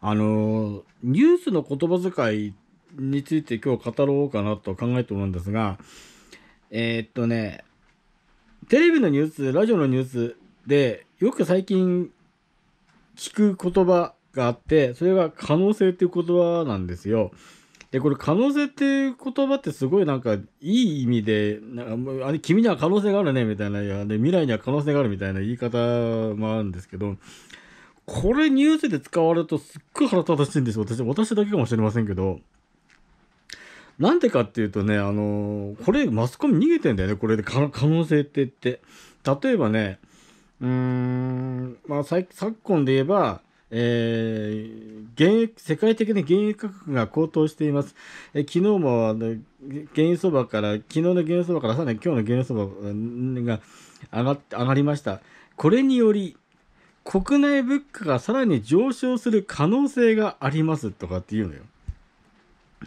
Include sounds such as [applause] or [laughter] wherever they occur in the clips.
あのニュースの言葉遣いについて今日語ろうかなと考えておるんですがえー、っとねテレビのニュースラジオのニュースでよく最近聞く言葉があってそれが可能性っていう言葉なんですよ。でこれ可能性っていう言葉ってすごいなんかいい意味でなんかあれ君には可能性があるねみたいなで未来には可能性があるみたいな言い方もあるんですけどこれニュースで使われるとすっごい腹立たしいんですよ。私、私だけかもしれませんけど。なんでかっていうとね、あのー、これマスコミ逃げてんだよね、これで可能性って言って。例えばね、うーん、まあ、昨今で言えば、えー、原油世界的に原油価格が高騰しています。え昨日もあの原油相場から、昨日の原油相場からさらに今日の原油相場が上が上がりました。これにより、国内物価がさらに上昇する可能性がありますとかっていうのよ。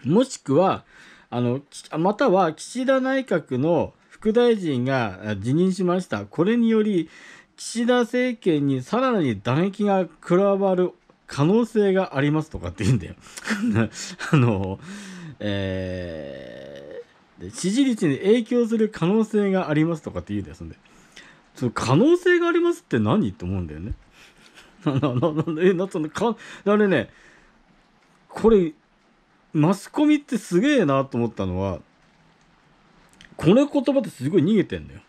もしくは、あの、または岸田内閣の副大臣が辞任しました。これにより、岸田政権にさらに打撃が加わる可能性がありますとかって言うんだよ [laughs] あの、えー、支持率に影響する可能性がありますとかって言うんだよ、そんで。その可能性がありますって何って思うんだよね。え、なっか、あれね、これ、マスコミってすげえなと思ったのは、この言葉ってすごい逃げてんだよ。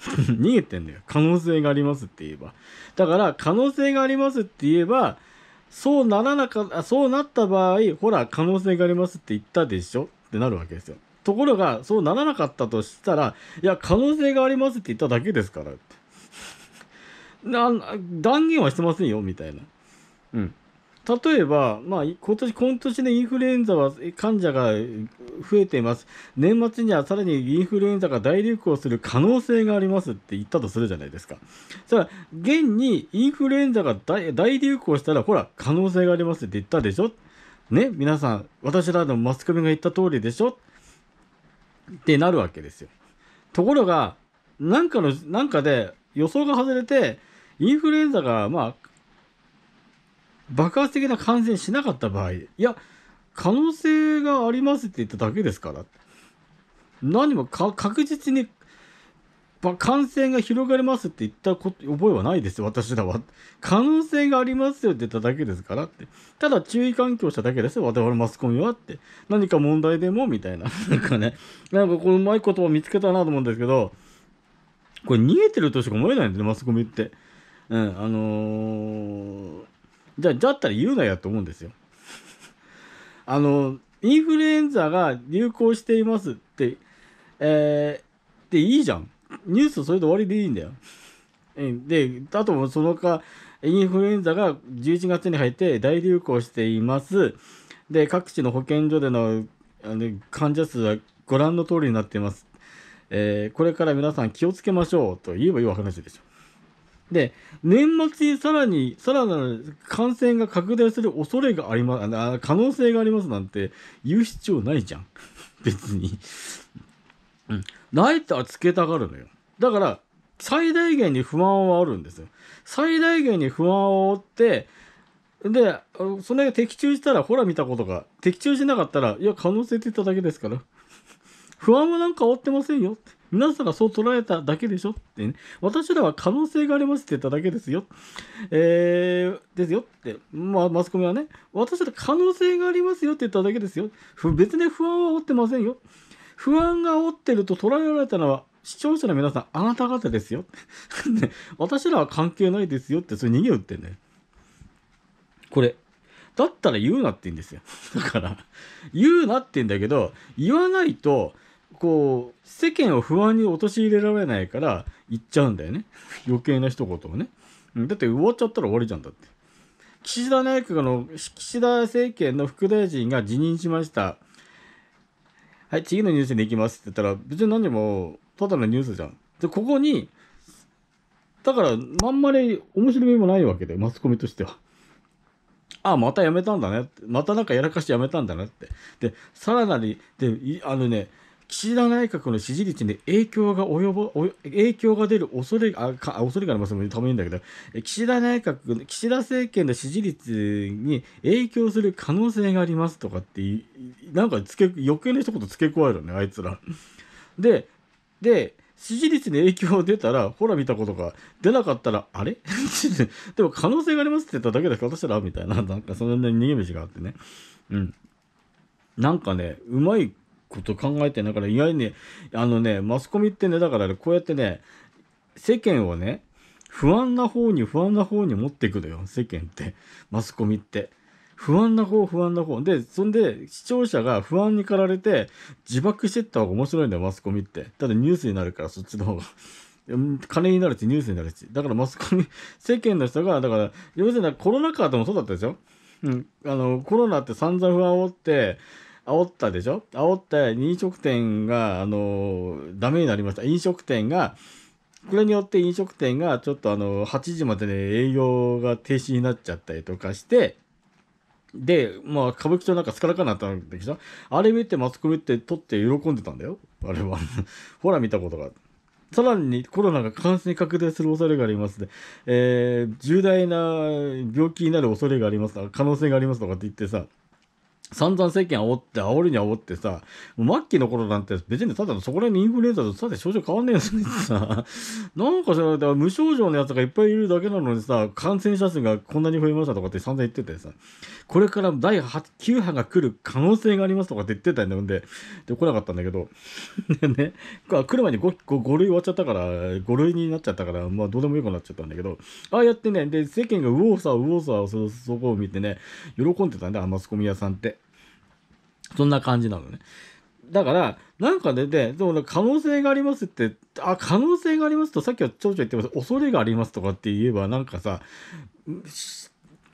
逃げてんだよ。可能性がありますって言えば。だから、可能性がありますって言えば、そうならなかっそうなった場合、ほら、可能性がありますって言ったでしょってなるわけですよ。ところが、そうならなかったとしたら、いや、可能性がありますって言っただけですからって。断言はしてませんよみたいな。うん、例えば、まあ、今年、今年でインフルエンザは患者が増えています。年末にはさらにインフルエンザが大流行する可能性がありますって言ったとするじゃないですか。それは、現にインフルエンザが大流行したら、ほら、可能性がありますって言ったでしょね、皆さん、私らのマスコミが言った通りでしょってなるわけですよ。ところが、なんかの、なんかで予想が外れて、インフルエンザが、まあ、爆発的な感染しなかった場合、いや、可能性がありますって言っただけですから。何も確実に、感染が広がりますって言ったこと覚えはないですよ、私らは。可能性がありますよって言っただけですからって。ただ注意喚起をしただけですよ、我々マスコミはって。何か問題でもみたいな。なんかね、なんかこのうまい言葉見つけたなと思うんですけど、これ逃げてるとしか思えないんでね、マスコミって。うん、あのー、じゃあ、だったら言うなやと思うんですよ。[laughs] あの、インフルエンザが流行していますって、えー、でいいじゃん。ニュースそれで終わりでいいんだよ。で、あともそのか、インフルエンザが11月に入って大流行しています。で、各地の保健所でのあの患者数はご覧の通りになっています。えー、これから皆さん気をつけましょうと言えばいい話でしょ。で、年末にさらに、さらなる感染が拡大する恐れがあります、あ可能性がありますなんて言う必要ないじゃん。[laughs] 別に。うん。ライターつけたがるのよ。だから、最大限に不満はあるんですよ。最大限に不安を負って、で、それが的中したら、ほら見たことが、的中しなかったら、いや、可能性って言っただけですから。[laughs] 不安もなんか煽ってませんよって。皆さんがそう捉えただけでしょってね。私らは可能性がありますって言っただけですよ。えー、ですよって。まあ、マスコミはね。私ら可能性がありますよって言っただけですよ。別に不安は煽ってませんよ。不安が煽ってると捉えられたのは視聴者の皆さん、あなた方ですよ。ね、私らは関係ないですよって、それ逃げ打ってね。これ。だったら言うなって言うんですよ。だから、言うなって言うんだけど、言わないと、こう、世間を不安に陥れられないから、言っちゃうんだよね。余計な一言をね。だって終わっちゃったら終わりじゃんだって。岸田内閣の、岸田政権の副大臣が辞任しました。はい、次のニュースに行きますって言ったら、別に何も、ただのニュースじゃん。で、ここに、だから、あんまり面白みもないわけで、マスコミとしては。ああ、またやめたんだね。またなんかやらかしてやめたんだなって。で、さらなり、で、あのね、岸田内閣の支持率に影響が及ぼ影響が出る恐れが恐れがありますので、たまにんだけど、岸田内閣、岸田政権の支持率に影響する可能性がありますとかって、なんか付け余計な一言付け加えるね、あいつら。[laughs] で、で、支持率に影響出たら、ほら見たことが、出なかったら、あれ [laughs] でも可能性がありますって言っただけだかし私らみたいな、なんかそんなに逃げ道があってね。うん。なんかね、うまいこと考えてだから意外にあのねマスコミってねだから、こうやってね世間をね不安な方に不安な方に持ってくのよ世間ってマスコミって。不安な方不安な方でそんで視聴者が不安に駆られて自爆してった方が面白いんだよマスコミってただニュースになるからそっちの方が金になるしニュースになるしだからマスコミ世間の人がだから要するにコロナ禍でもそうだったでしょ、うん、あのコロナって散々不安をって煽ったでしょ煽って飲食店が、あのダメになりました。飲食店が、これによって飲食店がちょっとあの8時までね営業が停止になっちゃったりとかしてでまあ歌舞伎町なんかつからかなったわけでしょあれ見てマスコミって撮って喜んでたんだよあれは [laughs] ほら見たことがさらにコロナが感染拡大する恐れがありますで、ね、えー、重大な病気になる恐れがあります可能性がありますとかって言ってさ散々世間煽って、煽りに煽ってさ、もう末期の頃なんて別にただのそこら辺のインフルエンザとただ症状変わんねえやつにさ、[laughs] なんか知らない無症状のやつがいっぱいいるだけなのにさ、感染者数がこんなに増えましたとかって散々言っててさ、これから第9波が来る可能性がありますとかって言ってたんだよんで、で、来なかったんだけど、[laughs] でね、来る前に 5, 5, 5類終わっちゃったから、5類になっちゃったから、まあどうでもよくなっちゃったんだけど、ああやってね、で、世間がーサーウォーサーそ、そこを見てね、喜んでたんだ、マスコミ屋さんって。そんな感じなのね。だから、なんか出て、でも可能性がありますって、あ、可能性がありますと、さっきはちょ言ってます、恐れがありますとかって言えば、なんかさ、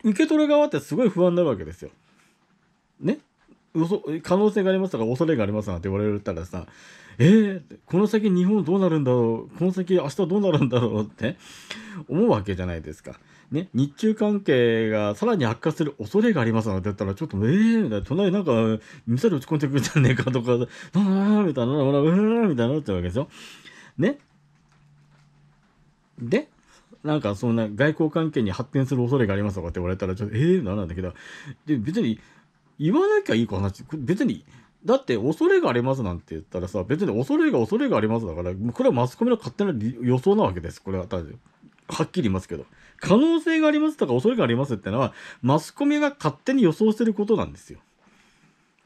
受け取る側ってすごい不安になるわけですよ。ね可能性がありますとか、恐れがありますなんて言われたらさ、えー、この先日本どうなるんだろう、この先明日どうなるんだろうって思うわけじゃないですか。ね、日中関係がさらに悪化する恐れがありますなんて言ったら、ちょっと、えー、みたいな、隣なんか、ミサイル撃ち込んでくるんじゃねえかとか、なーみたいな、ほら、うーみたいなってるわけですよ。ね。で、なんかそんな外交関係に発展する恐れがありますとかって言われたら、ちょっと、ええー、なんなんだけど、で、別に、言わなきゃいい話、な別に、だって恐れがありますなんて言ったらさ、別に恐れが恐れがありますだから、これはマスコミの勝手な予想なわけです。これは、はっきり言いますけど。可能性がありますとか恐れがありますってのは、マスコミが勝手に予想してることなんですよ。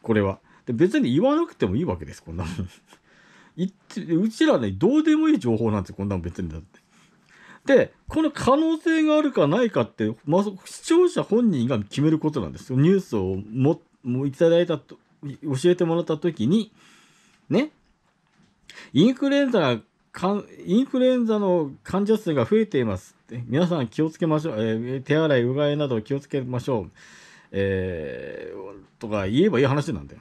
これは。で別に言わなくてもいいわけです、こんなもん。[laughs] うちらね、どうでもいい情報なんですよ、こんなもん別にだって。で、この可能性があるかないかって、ま視聴者本人が決めることなんですよ。ニュースをも、もいただいたと、教えてもらった時に、ね、インフルエンザインフルエンザの患者数が増えています。皆さん気をつけましょう。えー、手洗い、うがいなど気をつけましょう。えー、とか言えばいい話なんだよ。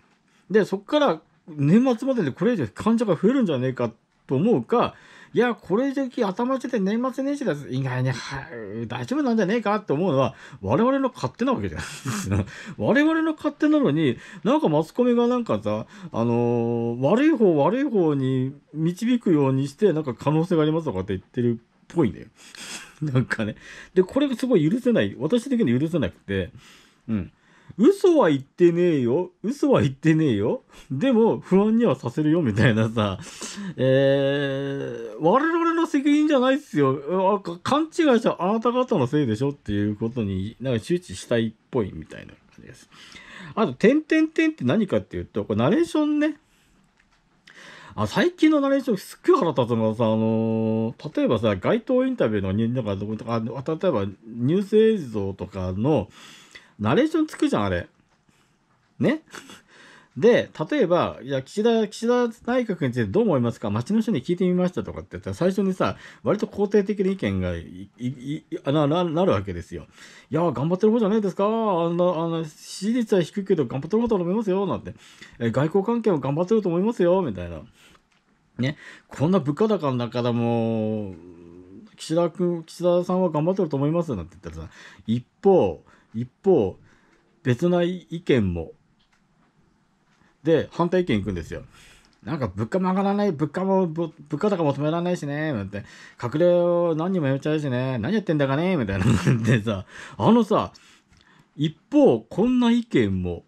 で、そこから年末まででこれ以上患者が増えるんじゃねえかと思うか、いや、これ時頭打ちで年末年始だ意外に、はい、大丈夫なんじゃねえかって思うのは、我々の勝手なわけじゃん。[laughs] 我々の勝手なのに、なんかマスコミがなんかさ、あのー、悪い方悪い方に導くようにして、なんか可能性がありますとかって言ってるっぽいんだよ。[laughs] なんかね。で、これがすごい許せない。私的に許せなくて、うん。嘘は言ってねえよ。嘘は言ってねえよ。でも、不安にはさせるよ、みたいなさ。えー、我々の責任じゃないっすよ。勘違いしたあなた方のせいでしょっていうことに、なんか周知したいっぽいみたいな感じです。あと、点点点って何かっていうと、これナレーションね。あ最近のナレーションすっごい腹立つのがさ、あのー、例えばさ、街頭インタビューの、なとか、例えばニュース映像とかの、ナレーションつくじゃん、あれ。ね [laughs] で、例えば、いや、岸田、岸田内閣についてどう思いますか街の人に聞いてみましたとかって言ったら、最初にさ、割と肯定的な意見がいいななるわけですよ。いや、頑張ってる方じゃないですかあの、あの、支持率は低いけど頑張ってる方だと思いますよ、なんて。え、外交関係も頑張ってると思いますよ、みたいな。ね、こんな物価高の中でも、岸田君、岸田さんは頑張ってると思いますなんて言ったらさ、一方、一方別な意見もで反対意見いくんですよ。なんか物価も上がらない、物価も、物価高も止められないしね、なんて、隠れを何人もやめちゃうしね、何やってんだかね、みたいなのでさ、あのさ、一方、こんな意見も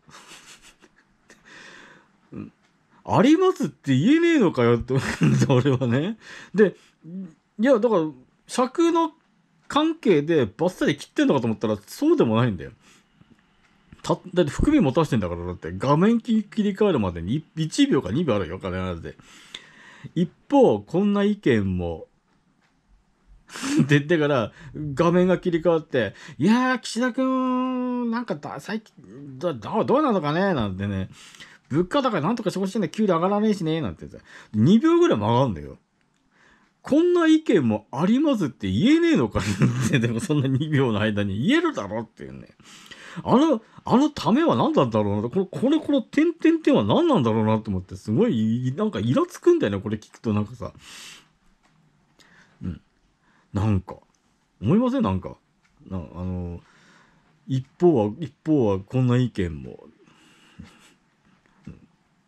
ありますって言えねえのかよって思うん俺はね。で、いや、だから、尺の関係でバッサリ切ってんのかと思ったら、そうでもないんだよ。た、だって含み持たしてんだから、だって画面切り替えるまでに1秒か2秒あるよ、必っで。一方、こんな意見も出てから、画面が切り替わって、いやー、岸田くん、なんかだ、最近、だ、どうなのかねなんてね、物価高なんとかしてほしいんだ、給料上がらねえしねなんて言って、2秒ぐらいも上がるんだよ。こんな意見もありますって言えねえのかって、[laughs] でもそんな2秒の間に言えるだろっていうね。あの、あのためは何なんだろうなこの、これ、この点々点は何なんだろうなと思って、すごい、なんかイラつくんだよね、これ聞くとなんかさ。うん。なんか、思いませんなんか。なあの、一方は、一方はこんな意見も。っ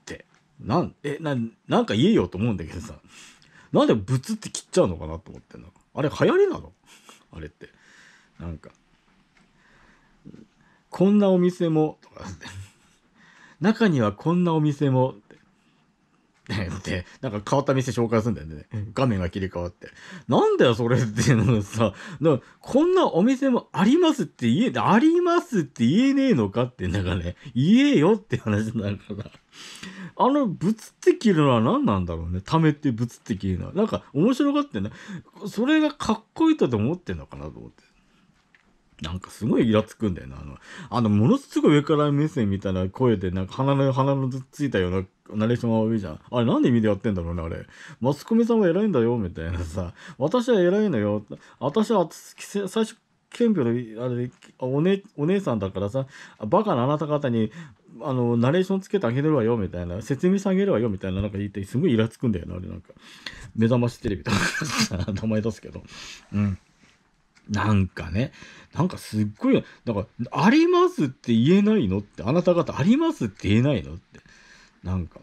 て、なん、え、な、なんか言えよと思うんだけどさ。なんでブツって切っちゃうのかなと思ってんの。あれ流行りなのあれって。なんか、こんなお店も、とか中にはこんなお店も、で、なんか変わった店紹介するんだよね。画面が切り替わって。なんだよ、それっていうのさ、こんなお店もありますって言え、ありますって言えねえのかって、なんかね、言えよって話なんかな。あの、ぶつって切るのは何なんだろうね。ためてぶつって切るのは。なんか面白がってね、それがかっこいいとでも思ってんのかなと思って。なんかすごいイラつくんだよな。あの、あのものすごい上から目線みたいな声で、なんか鼻の、鼻のついたようなナレーションが上じゃん。あれ、なんで意味でやってんだろうね、あれ。マスコミさんは偉いんだよ、みたいなさ。私は偉いのよ。私は、最初、憲兵の、あれ、お姉、お姉さんだからさ、バカなあなた方に、あの、ナレーションつけてあげるわよ、みたいな。説明してあげるわよ、みたいな、なんか言って、すごいイラつくんだよな、あれ、なんか。目覚ましテレビとか、名前出すけど。うん。なんかね、なんかすっごい、んかありますって言えないのって、あなた方ありますって言えないのって。なんか。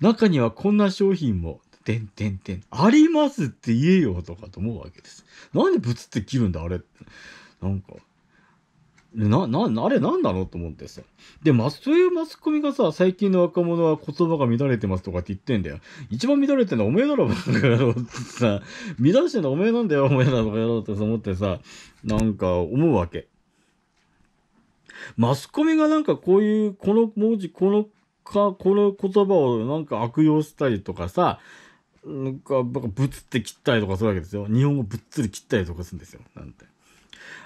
中にはこんな商品も、てんてんてん、ありますって言えよとかと思うわけです。なんでブツって切るんだ、あれ。なんか。な、な、あれなんだろうと思ってさ。で、ま、そういうマスコミがさ、最近の若者は言葉が乱れてますとかって言ってんだよ。一番乱れてんのはおめえだろ、バカ野郎ってさ、乱してんのはおめえなんだよ、おめえだろ、バカ野郎って思ってさ、なんか思うわけ。マスコミがなんかこういう、この文字、このかこの言葉をなんか悪用したりとかさ、なんか、ぶつって切ったりとかするわけですよ。日本語ぶっつり切ったりとかするんですよ。なんて。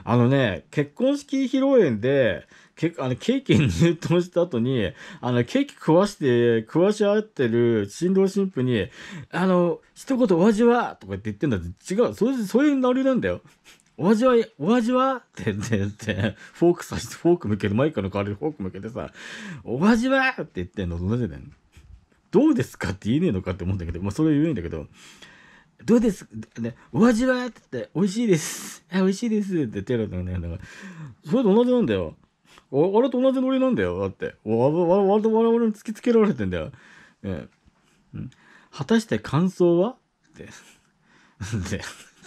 あのね、結婚式披露宴で、けあのケーキに入刀した後に、あの、ケーキ食わして、食わし合ってる新郎新婦に、あの、一言お味はとかって言ってんだって違う。それ、そうになりなんだよ。お味は、お味はって言って、って、フォークさして、フォーク向ける、マイクの代わりにフォーク向けてさ、お味はって言ってんのと同じだよ。どうですかって言えねえのかって思うんだけど、まあそれ言えんだけど、どうですね、お味はって言って、美味しいです。美味しいですって言ってるのね。だから、それと同じなんだよ。あれと同じノリなんだよ。だって。わ、わ、わ、わ、我々に突きつけられてんだよ。え、ね、え、うん。果たして感想はって。で、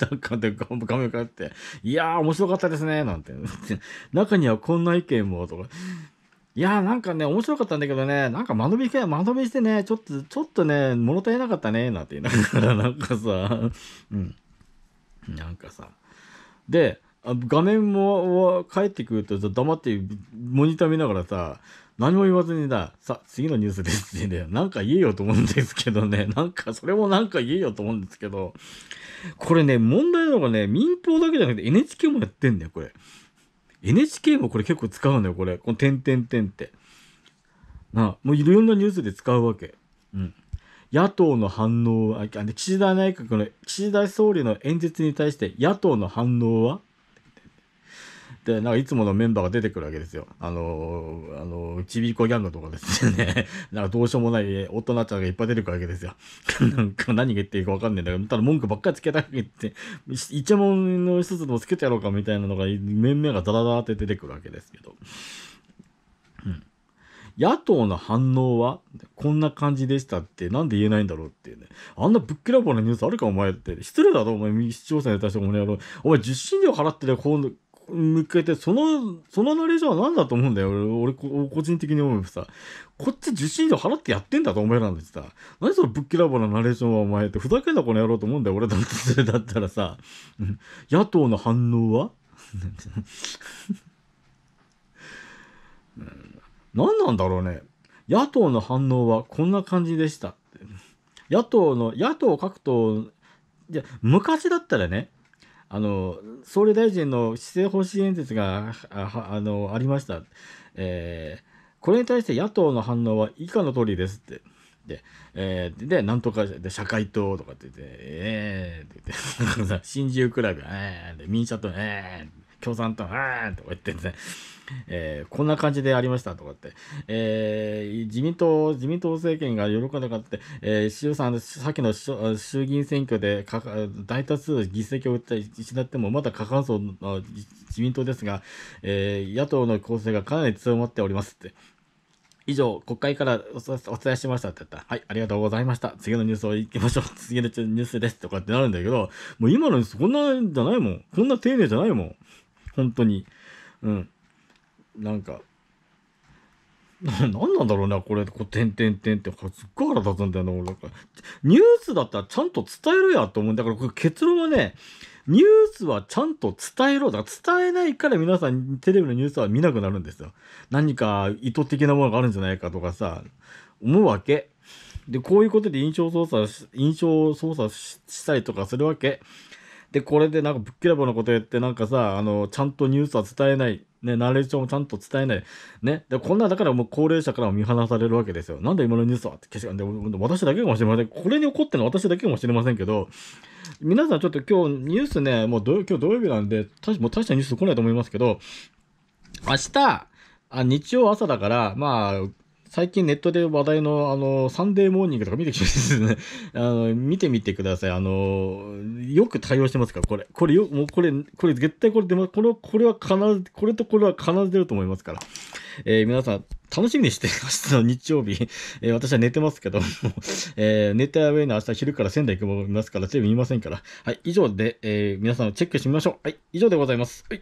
なんかで、画面変わって、いやー、面白かったですね、なんて。[laughs] 中にはこんな意見も、とか。いやーなんかね、面白かったんだけどね、なんか間延び、間延びしてね、ちょっと、ちょっとね、物足りなかったね、なんて言いながら、なんかさ、うん。なんかさ。で、あ画面も帰ってくると黙ってモニター見ながらさ何も言わずにだ、さ、次のニュースですってね、なんか言えよと思うんですけどね、[laughs] なんか、それもなんか言えよと思うんですけど、これね、問題なのがね、民放だけじゃなくて NHK もやってんだよ、これ。NHK もこれ結構使うんだよ、これ。この点々点って。なあ、もういろんなニュースで使うわけ。うん。野党の反応は、あ岸田内閣の、岸田総理の演説に対して野党の反応はで、なんかいつものメンバーが出てくるわけですよ。あのあのちびっこギャングとかですね。[laughs] なんかどうしようもない大人ちゃんがいっぱい出てくるわけですよ。[laughs] なんか何言っていいかわかんないんだけど、ただ文句ばっかりつけたくって、いちゃもんの一つでもつけてやろうかみたいなのが、面々がダダダって出てくるわけですけど。うん。野党の反応はこんな感じでしたってなんで言えないんだろうっていうね。あんなぶっきらぼうなニュースあるかお前って。失礼だろお前視聴者に対してお前やろう。お前受信料払ってて、ね、こう向けて、その、そのナレーションは何だと思うんだよ。俺、俺、個人的に思うさ。こっち受信料払ってやってんだと思えなんでさ。何そのぶっきらぼうなナレーションはお前って、ふざけんなこの野郎と思うんだよ。俺だってそれだったらさ。[laughs] 野党の反応は [laughs] 何なんだろうね。野党の反応はこんな感じでした。野党の、野党各党、いや、昔だったらね、あの総理大臣の施政方針演説がああのありました、えー、これに対して野党の反応は以下の通りですって。で、えー、で、なんとか、で、社会党とかって言って、ええー、って言って、[laughs] 新自由クラブ、ええー、で、民社党、ええー、って共産党、はーんとか言ってね、えー、こんな感じでありましたとかって、えー、自民党、自民党政権が喜んでかって、えー、衆参、きの衆議院選挙でか大多数議席を失っても、まだ過半数の自民党ですが、えー、野党の構成がかなり強まっておりますって。以上、国会からお伝えしましたって言ったら、はい、ありがとうございました。次のニュースを行きましょう。[laughs] 次のニュースです。とかってなるんだけど、もう今のニュースこんなじゃないもん。こんな丁寧じゃないもん。本当に。うん。なんか、何なんだろうな、これ、こう、てんてんてんって、すっごい腹立つんだよな、俺。かニュースだったらちゃんと伝えろやと思うんだから、これ結論はね、ニュースはちゃんと伝えろだ。伝えないから皆さんテレビのニュースは見なくなるんですよ。何か意図的なものがあるんじゃないかとかさ、思うわけ。で、こういうことで印象操作、印象操作したりとかするわけ。で、これでなんかぶっきらぼうなこと言って、なんかさ、あの、ちゃんとニュースは伝えない。ね、ナレーションもちゃんと伝えない。ね。で、こんな、だからもう高齢者からも見放されるわけですよ。なんで今のニュースはって消しで、私だけかもしれません。これに起こってるのは私だけかもしれませんけど、皆さんちょっと今日ニュースね、もう今日土曜日なんで、たもう大したニュース来ないと思いますけど、明日、あ日曜朝だから、まあ、最近ネットで話題の、あの、サンデーモーニングとか見てきてですね、[laughs] あの、見てみてください。あの、よく対応してますから、これ。これよ、もうこれ、これ絶対これ出ます。これは、これは必ず、これとこれは必ず出ると思いますから。えー、皆さん、楽しみにして、明日の日曜日、えー、私は寝てますけどえー、寝てアウェイの明日昼から仙台行く見ますから、テレビ見ませんから。はい、以上で、え皆さんチェックしてみましょう。はい、以上でございます。はい。